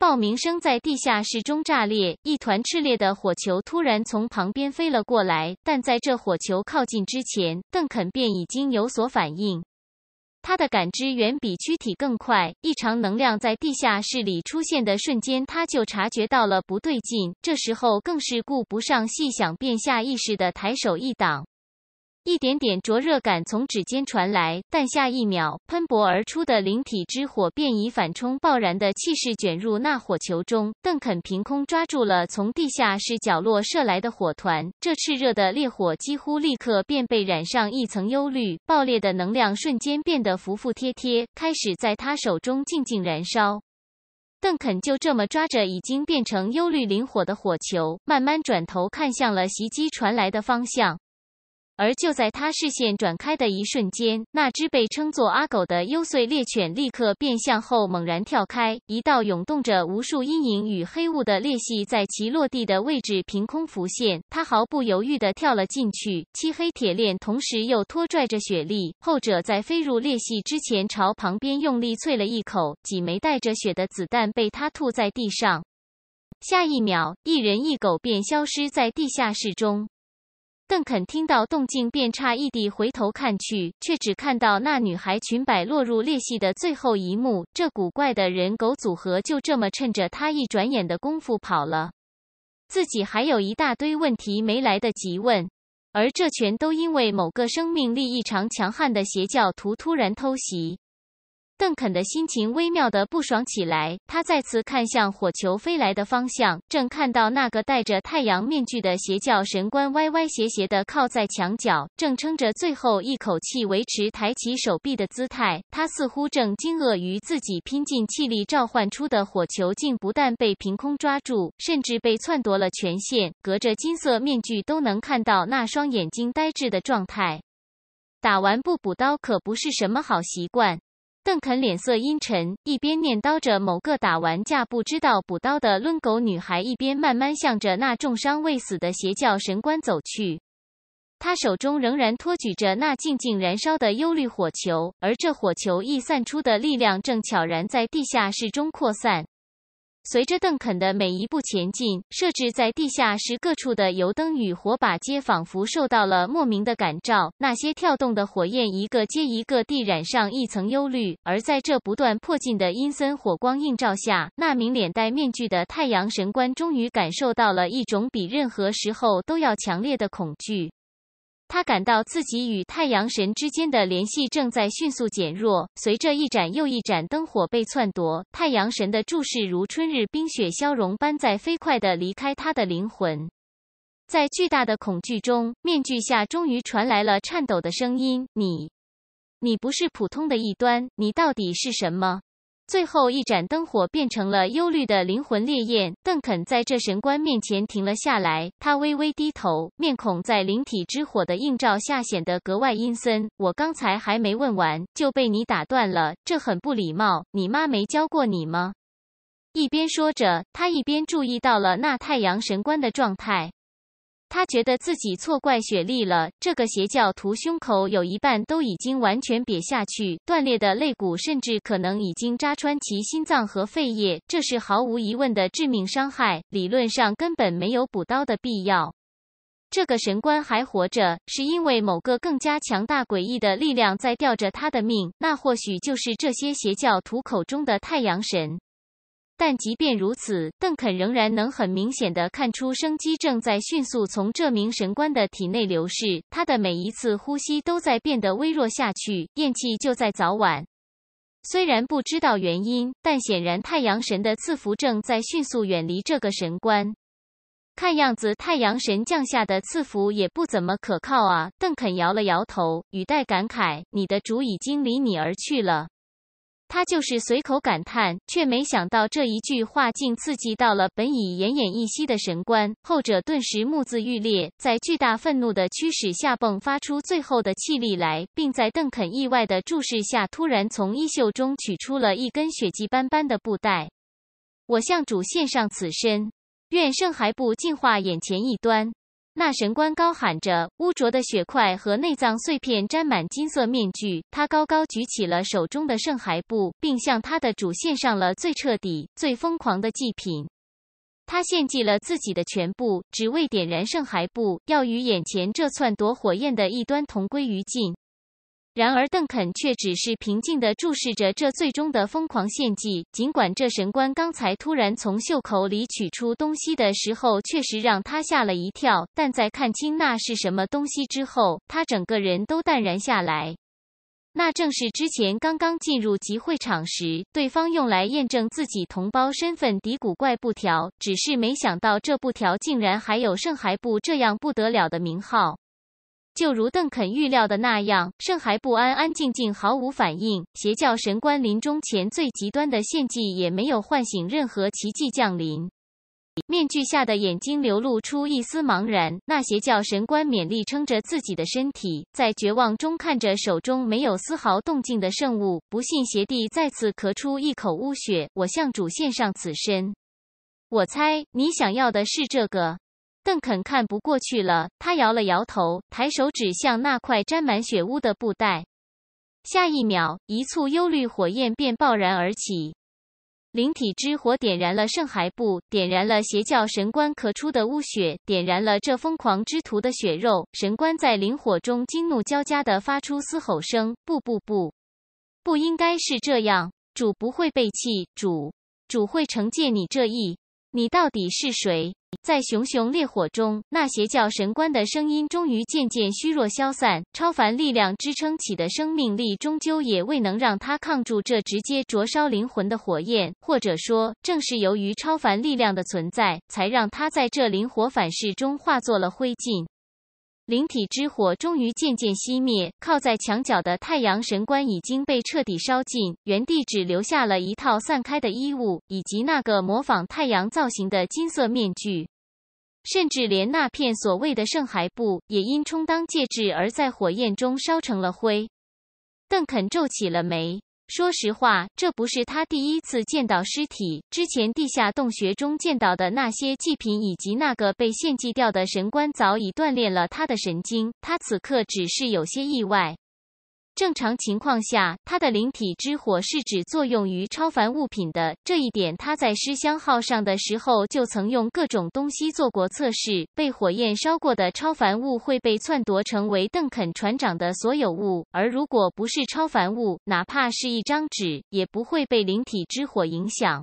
爆鸣声在地下室中炸裂，一团炽烈的火球突然从旁边飞了过来。但在这火球靠近之前，邓肯便已经有所反应。他的感知远比躯体更快，异常能量在地下室里出现的瞬间，他就察觉到了不对劲。这时候更是顾不上细想，便下意识地抬手一挡。一点点灼热感从指尖传来，但下一秒，喷薄而出的灵体之火便以反冲爆燃的气势卷入那火球中。邓肯凭空抓住了从地下室角落射来的火团，这炽热的烈火几乎立刻便被染上一层忧虑，爆裂的能量瞬间变得服服帖帖，开始在他手中静静燃烧。邓肯就这么抓着已经变成幽绿灵火的火球，慢慢转头看向了袭击传来的方向。而就在他视线转开的一瞬间，那只被称作阿狗的幽邃猎犬立刻变向后猛然跳开，一道涌动着无数阴影与黑雾的裂隙在其落地的位置凭空浮现。他毫不犹豫地跳了进去，漆黑铁链同时又拖拽着雪莉，后者在飞入裂隙之前朝旁边用力啐了一口，几枚带着血的子弹被他吐在地上。下一秒，一人一狗便消失在地下室中。邓肯听到动静，便诧异地回头看去，却只看到那女孩裙摆落入裂隙的最后一幕。这古怪的人狗组合就这么趁着他一转眼的功夫跑了，自己还有一大堆问题没来得及问，而这全都因为某个生命力异常强悍的邪教徒突然偷袭。邓肯的心情微妙的不爽起来，他再次看向火球飞来的方向，正看到那个戴着太阳面具的邪教神官歪歪斜斜地靠在墙角，正撑着最后一口气维持抬起手臂的姿态。他似乎正惊愕于自己拼尽气力召唤出的火球，竟不但被凭空抓住，甚至被篡夺了权限。隔着金色面具都能看到那双眼睛呆滞的状态。打完不补刀可不是什么好习惯。邓肯脸色阴沉，一边念叨着某个打完架不知道补刀的抡狗女孩，一边慢慢向着那重伤未死的邪教神官走去。他手中仍然托举着那静静燃烧的幽绿火球，而这火球溢散出的力量正悄然在地下室中扩散。随着邓肯的每一步前进，设置在地下室各处的油灯与火把，皆仿佛受到了莫名的感召。那些跳动的火焰，一个接一个地染上一层忧虑，而在这不断迫近的阴森火光映照下，那名脸戴面具的太阳神官，终于感受到了一种比任何时候都要强烈的恐惧。他感到自己与太阳神之间的联系正在迅速减弱，随着一盏又一盏灯火被篡夺，太阳神的注视如春日冰雪消融般在飞快地离开他的灵魂。在巨大的恐惧中，面具下终于传来了颤抖的声音：“你，你不是普通的异端，你到底是什么？”最后一盏灯火变成了忧虑的灵魂烈焰。邓肯在这神官面前停了下来，他微微低头，面孔在灵体之火的映照下显得格外阴森。我刚才还没问完就被你打断了，这很不礼貌。你妈没教过你吗？一边说着，他一边注意到了那太阳神官的状态。他觉得自己错怪雪莉了。这个邪教徒胸口有一半都已经完全瘪下去，断裂的肋骨甚至可能已经扎穿其心脏和肺叶，这是毫无疑问的致命伤害。理论上根本没有补刀的必要。这个神官还活着，是因为某个更加强大、诡异的力量在吊着他的命。那或许就是这些邪教徒口中的太阳神。但即便如此，邓肯仍然能很明显的看出生机正在迅速从这名神官的体内流逝，他的每一次呼吸都在变得微弱下去，咽气就在早晚。虽然不知道原因，但显然太阳神的赐福正在迅速远离这个神官。看样子，太阳神降下的赐福也不怎么可靠啊！邓肯摇了摇头，语带感慨：“你的主已经离你而去了。”他就是随口感叹，却没想到这一句话竟刺激到了本已奄奄一息的神官，后者顿时目眦欲裂，在巨大愤怒的驱使下迸发出最后的气力来，并在邓肯意外的注视下，突然从衣袖中取出了一根血迹斑斑的布袋。我向主献上此身，愿圣骸布净化眼前一端。那神官高喊着，污浊的血块和内脏碎片沾满金色面具。他高高举起了手中的圣骸布，并向他的主献上了最彻底、最疯狂的祭品。他献祭了自己的全部，只为点燃圣骸布，要与眼前这篡夺火焰的异端同归于尽。然而，邓肯却只是平静的注视着这最终的疯狂献祭。尽管这神官刚才突然从袖口里取出东西的时候，确实让他吓了一跳，但在看清那是什么东西之后，他整个人都淡然下来。那正是之前刚刚进入集会场时，对方用来验证自己同胞身份的古怪布条。只是没想到，这布条竟然还有圣骸布这样不得了的名号。就如邓肯预料的那样，圣还不安安静静，毫无反应。邪教神官临终前最极端的献祭也没有唤醒任何奇迹降临。面具下的眼睛流露出一丝茫然。那邪教神官勉力撑着自己的身体，在绝望中看着手中没有丝毫动静的圣物。不信邪帝再次咳出一口污血，我向主献上此身。我猜你想要的是这个。邓肯看不过去了，他摇了摇头，抬手指向那块沾满血污的布袋。下一秒，一簇幽绿火焰便爆然而起，灵体之火点燃了圣骸布，点燃了邪教神官咳出的污血，点燃了这疯狂之徒的血肉。神官在灵火中惊怒交加的发出嘶吼声：“不不不，不应该是这样！主不会背弃主，主会惩戒你这一。”你到底是谁？在熊熊烈火中，那邪教神官的声音终于渐渐虚弱消散。超凡力量支撑起的生命力，终究也未能让他抗住这直接灼烧灵魂的火焰。或者说，正是由于超凡力量的存在，才让他在这灵火反噬中化作了灰烬。灵体之火终于渐渐熄灭，靠在墙角的太阳神官已经被彻底烧尽，原地只留下了一套散开的衣物以及那个模仿太阳造型的金色面具，甚至连那片所谓的圣骸布也因充当介质而在火焰中烧成了灰。邓肯皱起了眉。说实话，这不是他第一次见到尸体。之前地下洞穴中见到的那些祭品，以及那个被献祭掉的神官，早已锻炼了他的神经。他此刻只是有些意外。正常情况下，它的灵体之火是指作用于超凡物品的这一点。他在失香号上的时候就曾用各种东西做过测试。被火焰烧过的超凡物会被篡夺成为邓肯船长的所有物，而如果不是超凡物，哪怕是一张纸，也不会被灵体之火影响。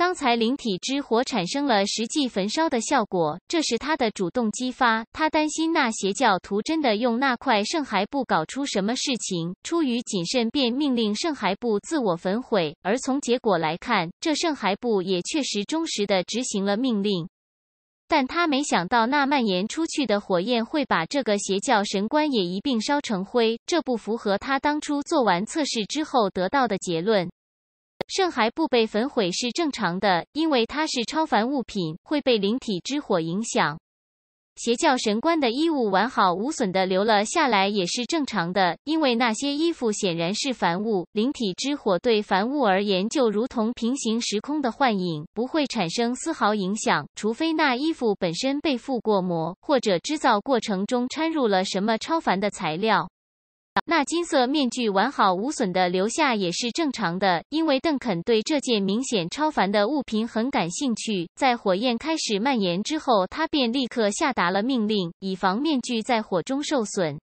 刚才灵体之火产生了实际焚烧的效果，这是他的主动激发。他担心那邪教徒真的用那块圣骸布搞出什么事情，出于谨慎便命令圣骸布自我焚毁。而从结果来看，这圣骸布也确实忠实的执行了命令。但他没想到那蔓延出去的火焰会把这个邪教神官也一并烧成灰，这不符合他当初做完测试之后得到的结论。圣还不被焚毁是正常的，因为它是超凡物品，会被灵体之火影响。邪教神官的衣物完好无损的留了下来也是正常的，因为那些衣服显然是凡物，灵体之火对凡物而言就如同平行时空的幻影，不会产生丝毫影响，除非那衣服本身被附过魔，或者制造过程中掺入了什么超凡的材料。那金色面具完好无损的留下也是正常的，因为邓肯对这件明显超凡的物品很感兴趣。在火焰开始蔓延之后，他便立刻下达了命令，以防面具在火中受损。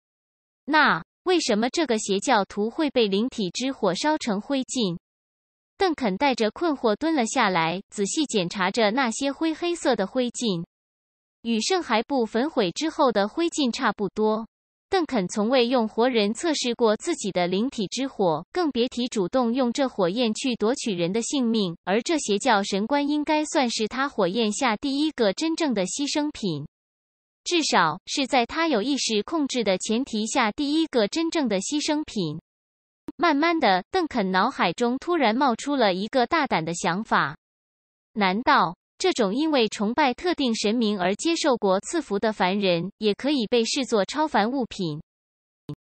那为什么这个邪教徒会被灵体之火烧成灰烬？邓肯带着困惑蹲了下来，仔细检查着那些灰黑色的灰烬，与圣骸布焚毁之后的灰烬差不多。邓肯从未用活人测试过自己的灵体之火，更别提主动用这火焰去夺取人的性命。而这邪教神官应该算是他火焰下第一个真正的牺牲品，至少是在他有意识控制的前提下第一个真正的牺牲品。慢慢的，邓肯脑海中突然冒出了一个大胆的想法：难道？这种因为崇拜特定神明而接受过赐福的凡人，也可以被视作超凡物品。